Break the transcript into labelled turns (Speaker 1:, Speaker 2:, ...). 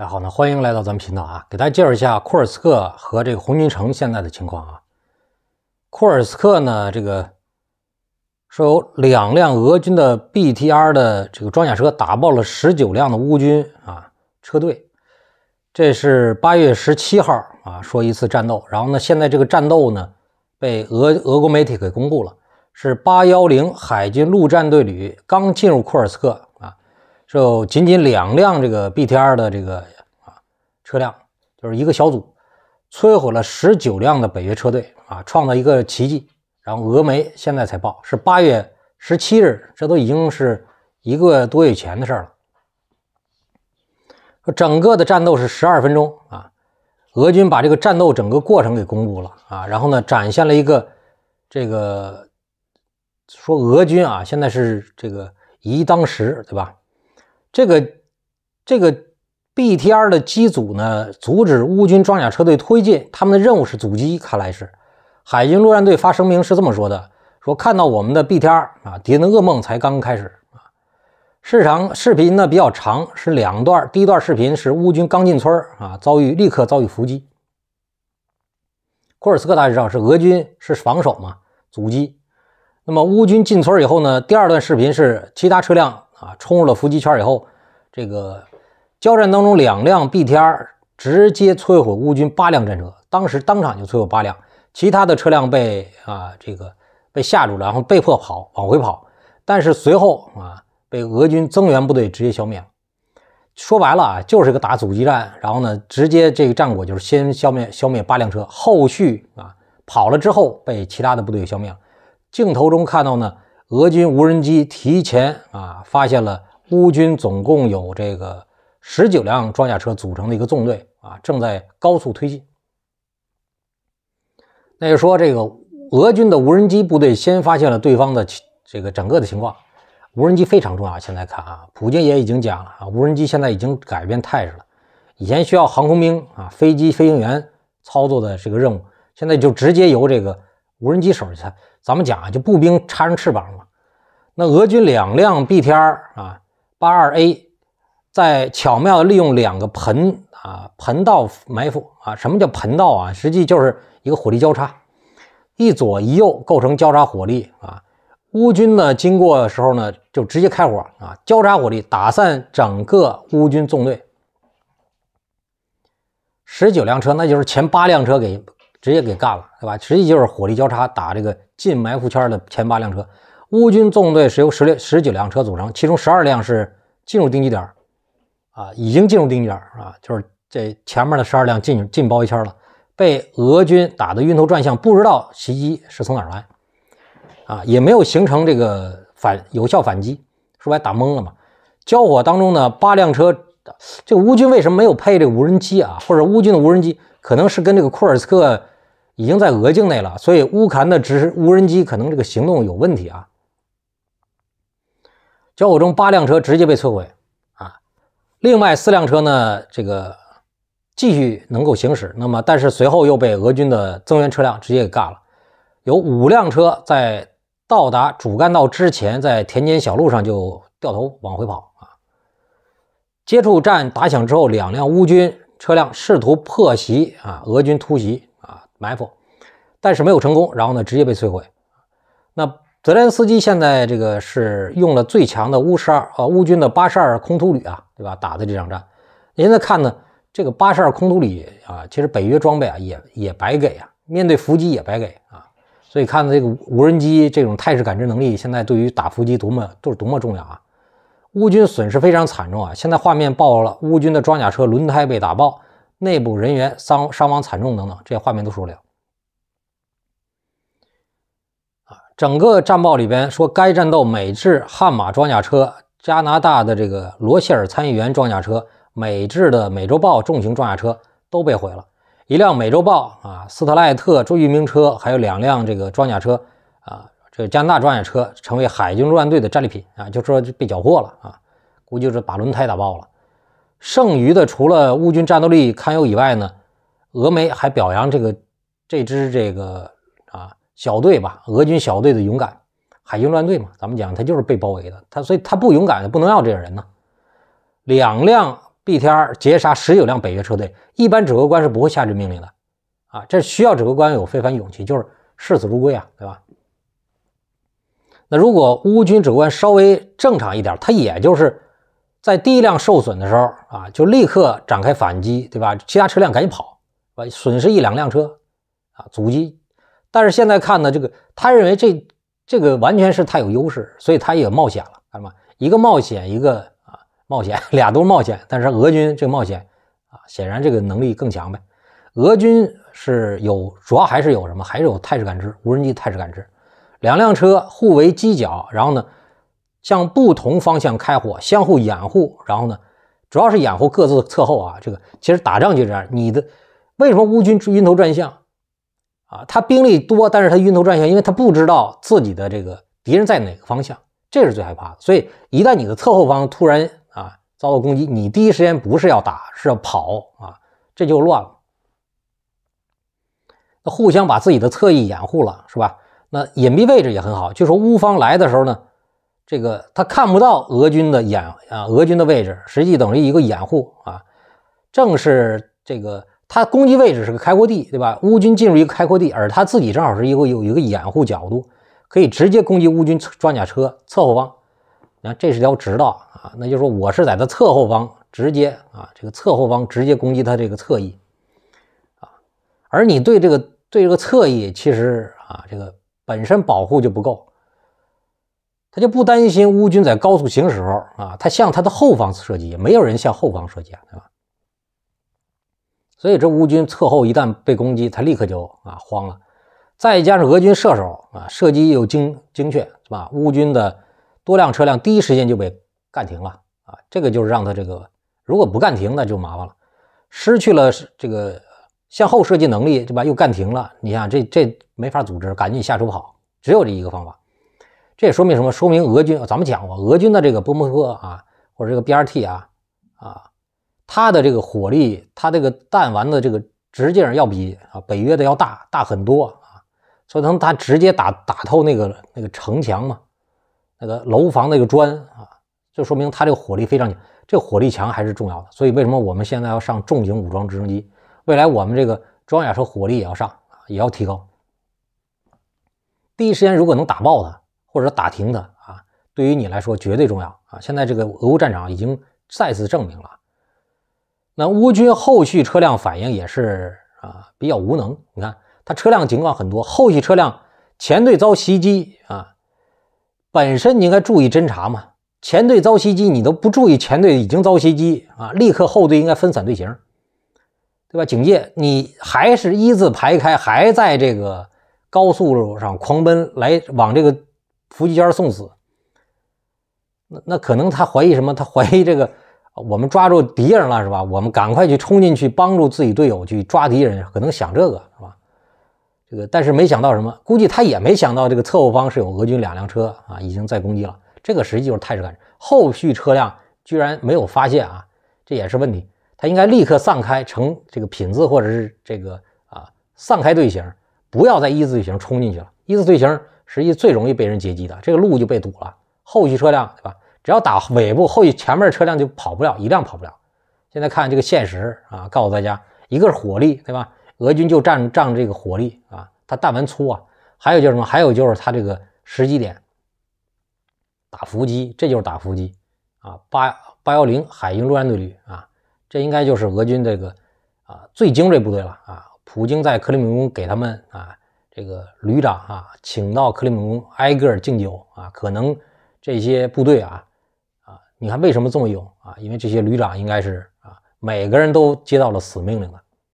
Speaker 1: 大家好，呢欢迎来到咱们频道啊，给大家介绍一下库尔斯克和这个红军城现在的情况啊。库尔斯克呢，这个说有两辆俄军的 BTR 的这个装甲车打爆了十九辆的乌军啊车队，这是八月十七号啊说一次战斗，然后呢现在这个战斗呢被俄俄国媒体给公布了，是八幺零海军陆战队旅刚进入库尔斯克。就仅仅两辆这个 BTR 的这个啊车辆，就是一个小组，摧毁了十九辆的北约车队啊，创造一个奇迹。然后俄媒现在才报是八月十七日，这都已经是一个多月前的事儿了。说整个的战斗是十二分钟啊，俄军把这个战斗整个过程给公布了啊，然后呢展现了一个这个说俄军啊现在是这个以一当十，对吧？这个这个 BTR 的机组呢，阻止乌军装甲车队推进，他们的任务是阻击。看来是海军陆战队发声明是这么说的：说看到我们的 BTR 啊，敌人的噩梦才刚开始啊。视频视频呢比较长，是两段。第一段视频是乌军刚进村啊，遭遇立刻遭遇伏击。库尔斯克大家知道是俄军是防守嘛，阻击。那么乌军进村以后呢，第二段视频是其他车辆。啊，冲入了伏击圈以后，这个交战当中，两辆 BTR 直接摧毁乌军八辆战车，当时当场就摧毁八辆，其他的车辆被啊这个被吓住了，然后被迫跑往回跑，但是随后啊被俄军增援部队直接消灭了。说白了啊，就是一个打阻击战，然后呢，直接这个战果就是先消灭消灭八辆车，后续啊跑了之后被其他的部队消灭了。镜头中看到呢。俄军无人机提前啊发现了乌军总共有这个十九辆装甲车组成的一个纵队啊正在高速推进。那就说这个俄军的无人机部队先发现了对方的这个整个的情况，无人机非常重要。现在看啊，普京也已经讲了啊，无人机现在已经改变态势了。以前需要航空兵啊飞机飞行员操作的这个任务，现在就直接由这个。无人机手，咱咱们讲啊，就步兵插上翅膀了。那俄军两辆 BTR 啊，82A，在巧妙利用两个盆啊盆道埋伏啊。什么叫盆道啊？实际就是一个火力交叉，一左一右构成交叉火力啊。乌军呢经过的时候呢，就直接开火啊，交叉火力打散整个乌军纵队。十九辆车，那就是前八辆车给。直接给干了，对吧？实际就是火力交叉打这个进埋伏圈的前八辆车。乌军纵队是由十六、十几辆车组成，其中十二辆是进入定居点，啊，已经进入定居点啊，就是这前面的十二辆进进包围圈了，被俄军打得晕头转向，不知道袭击是从哪儿来，啊，也没有形成这个反有效反击，说白打懵了嘛。交火当中呢，八辆车，这乌军为什么没有配这无人机啊？或者乌军的无人机可能是跟这个库尔斯克。已经在俄境内了，所以乌克兰的直无人机可能这个行动有问题啊。交火中八辆车直接被摧毁啊，另外四辆车呢，这个继续能够行驶，那么但是随后又被俄军的增援车辆直接给干了。有五辆车在到达主干道之前，在田间小路上就掉头往回跑啊。接触战打响之后，两辆乌军车辆试图破袭啊，俄军突袭。埋伏，但是没有成功，然后呢，直接被摧毁。那泽连斯基现在这个是用了最强的乌十二，呃，乌军的八十二空突旅啊，对吧？打的这场战，现在看呢，这个八十二空突旅啊，其实北约装备啊也也白给啊，面对伏击也白给啊。所以看这个无人机这种态势感知能力，现在对于打伏击多么都是多么重要啊！乌军损失非常惨重啊！现在画面爆了，乌军的装甲车轮胎被打爆。内部人员伤伤亡惨重等等，这些画面都说了啊。整个战报里边说，该战斗美制悍马装甲车、加拿大的这个罗希尔参议员装甲车、美制的美洲豹重型装甲车都被毁了。一辆美洲豹啊，斯特赖特追运兵车，还有两辆这个装甲车啊，这个加拿大装甲车成为海军陆战队的战利品啊，就说被缴获了啊，估计是把轮胎打爆了。剩余的除了乌军战斗力堪忧以外呢，俄媒还表扬这个这支这个啊小队吧，俄军小队的勇敢。海军乱队嘛，咱们讲他就是被包围的，他所以他不勇敢，不能要这些人呢。两辆 BTR 截杀十九辆北约车队，一般指挥官是不会下这命令的，啊，这需要指挥官有非凡勇气，就是视死如归啊，对吧？那如果乌军指挥官稍微正常一点，他也就是。在第一辆受损的时候啊，就立刻展开反击，对吧？其他车辆赶紧跑，把损失一两辆车啊，阻击。但是现在看呢，这个他认为这这个完全是太有优势，所以他也冒险了，看吗？一个冒险，一个啊冒险，俩都冒险。但是俄军这个冒险啊，显然这个能力更强呗。俄军是有主要还是有什么，还是有态势感知，无人机态势感知，两辆车互为犄角，然后呢？向不同方向开火，相互掩护，然后呢，主要是掩护各自侧后啊。这个其实打仗就这样，你的为什么乌军晕头转向啊？他兵力多，但是他晕头转向，因为他不知道自己的这个敌人在哪个方向，这是最害怕。的。所以一旦你的侧后方突然啊遭到攻击，你第一时间不是要打，是要跑啊，这就乱了。那互相把自己的侧翼掩护了，是吧？那隐蔽位置也很好，就说乌方来的时候呢。这个他看不到俄军的掩啊，俄军的位置实际等于一个掩护啊，正是这个他攻击位置是个开阔地，对吧？乌军进入一个开阔地，而他自己正好是一个有一个掩护角度，可以直接攻击乌军装甲车侧后方。你看这是条直道啊，那就说我是在他侧后方直接啊，这个侧后方直接攻击他这个侧翼啊，而你对这个对这个侧翼其实啊，这个本身保护就不够。他就不担心乌军在高速行驶时候啊，他向他的后方射击，没有人向后方射击啊，对吧？所以这乌军侧后一旦被攻击，他立刻就啊慌了。再加上俄军射手啊，射击又精精确，是吧？乌军的多辆车辆第一时间就被干停了啊，这个就是让他这个如果不干停，那就麻烦了，失去了这个向后射击能力，对吧？又干停了，你想这这没法组织，赶紧下车跑，只有这一个方法。这说明什么？说明俄军啊，咱们讲过，俄军的这个波摩特啊，或者这个 BRT 啊，啊，它的这个火力，它这个弹丸的这个直径要比啊北约的要大大很多啊，所以能它直接打打透那个那个城墙嘛，那个楼房那个砖啊，就说明它这个火力非常强。这火力强还是重要的。所以为什么我们现在要上重型武装直升机？未来我们这个装甲车火力也要上，也要提高。第一时间如果能打爆它。或者打听的啊，对于你来说绝对重要啊！现在这个俄乌战场已经再次证明了，那乌军后续车辆反应也是啊比较无能。你看他车辆情况很多，后续车辆前队遭袭击啊，本身你应该注意侦查嘛，前队遭袭击你都不注意，前队已经遭袭击啊，立刻后队应该分散队形，对吧？警戒，你还是一字排开，还在这个高速路上狂奔来往这个。伏击尖儿送死，那那可能他怀疑什么？他怀疑这个我们抓住敌人了是吧？我们赶快去冲进去帮助自己队友去抓敌人，可能想这个是吧？这个但是没想到什么，估计他也没想到这个侧后方是有俄军两辆车啊已经在攻击了。这个实际就是态势感知，后续车辆居然没有发现啊，这也是问题。他应该立刻散开成这个品字或者是这个啊散开队形，不要再一字队形冲进去了，一字队形。实际最容易被人截击的这个路就被堵了，后续车辆对吧？只要打尾部，后续前面车辆就跑不了一辆跑不了。现在看这个现实啊，告诉大家，一个是火力对吧？俄军就仗仗这个火力啊，它弹丸粗啊，还有就是什么？还有就是它这个时机点打伏击，这就是打伏击啊！八八幺零海鹰陆战队旅啊，这应该就是俄军这个啊最精锐部队了啊！普京在克里米亚给他们啊。这个旅长啊，请到克里姆林宫挨个敬酒啊，可能这些部队啊，啊，你看为什么这么勇啊？因为这些旅长应该是啊，每个人都接到了死命令了。